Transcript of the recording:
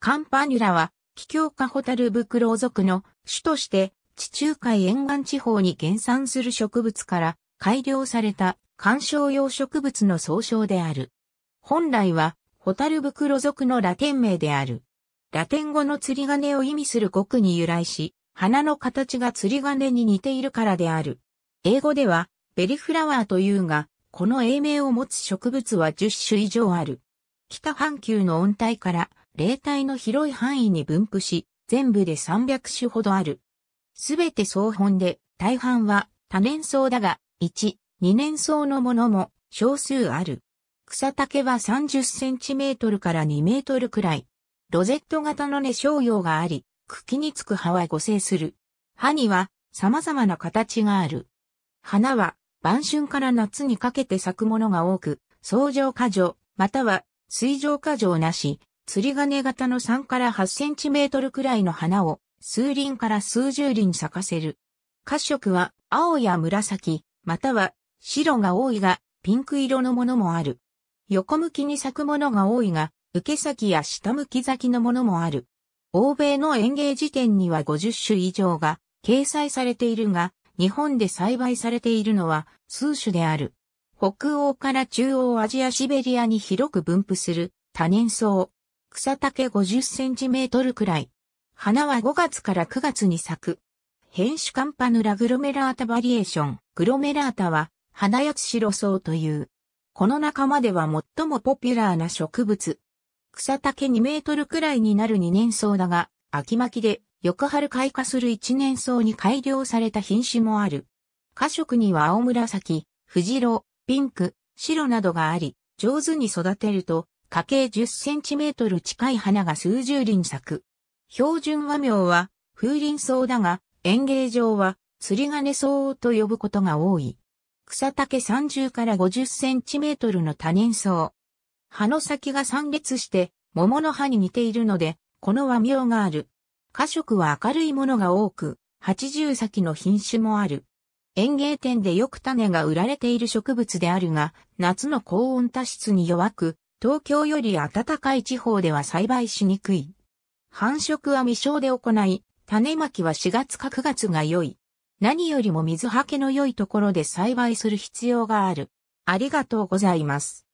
カンパニュラは、気境化ホタルブクロウ属の種として、地中海沿岸地方に原産する植物から改良された観賞用植物の総称である。本来は、ホタルブクロ属のラテン名である。ラテン語の釣り鐘を意味する語句に由来し、花の形が釣り鐘に似ているからである。英語では、ベリフラワーというが、この英名を持つ植物は10種以上ある。北半球の温帯から霊体の広い範囲に分布し、全部で300種ほどある。すべて草本で、大半は多年草だが、1、2年草のものも少数ある。草丈は30センチメートルから2メートルくらい。ロゼット型の根商用があり、茎につく葉は互生する。葉には様々な形がある。花は晩春から夏にかけて咲くものが多く、草上過剰。または水上過剰なし、釣り鐘型の3から8センチメートルくらいの花を数輪から数十輪咲かせる。褐色は青や紫、または白が多いがピンク色のものもある。横向きに咲くものが多いが、受け先や下向き咲きのものもある。欧米の園芸辞典には50種以上が掲載されているが、日本で栽培されているのは数種である。北欧から中央アジアシベリアに広く分布する多年草、草丈50センチメートルくらい。花は5月から9月に咲く。変種カンパヌラグロメラータバリエーション。グロメラータは、花やつ白草という。この仲間では最もポピュラーな植物。草丈2メートルくらいになる二年草だが、秋巻きで、翌春開花する一年草に改良された品種もある。花色には青紫、藤色、ピンク、白などがあり、上手に育てると、花径10センチメートル近い花が数十輪咲く。標準和名は風林草だが、園芸上は釣り金草と呼ぶことが多い。草丈30から50センチメートルの多年草。葉の先が散列して桃の葉に似ているので、この和名がある。花色は明るいものが多く、80先の品種もある。園芸店でよく種が売られている植物であるが、夏の高温多湿に弱く、東京より暖かい地方では栽培しにくい。繁殖は未生で行い、種まきは4月か9月が良い。何よりも水はけの良いところで栽培する必要がある。ありがとうございます。